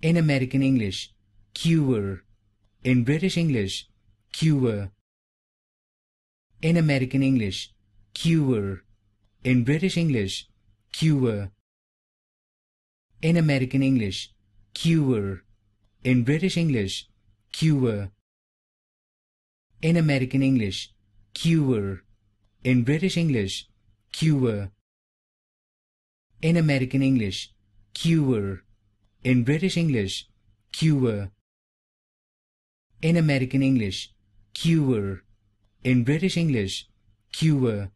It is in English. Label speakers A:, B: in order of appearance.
A: in American English, cure. In British English, cure. In American English, cure. In British English, cure. In American English, cure. In British English, cure. In American English, cure. In British English, cure. In American English, cure. In British English, cure. In American English, cure. In British English, cure.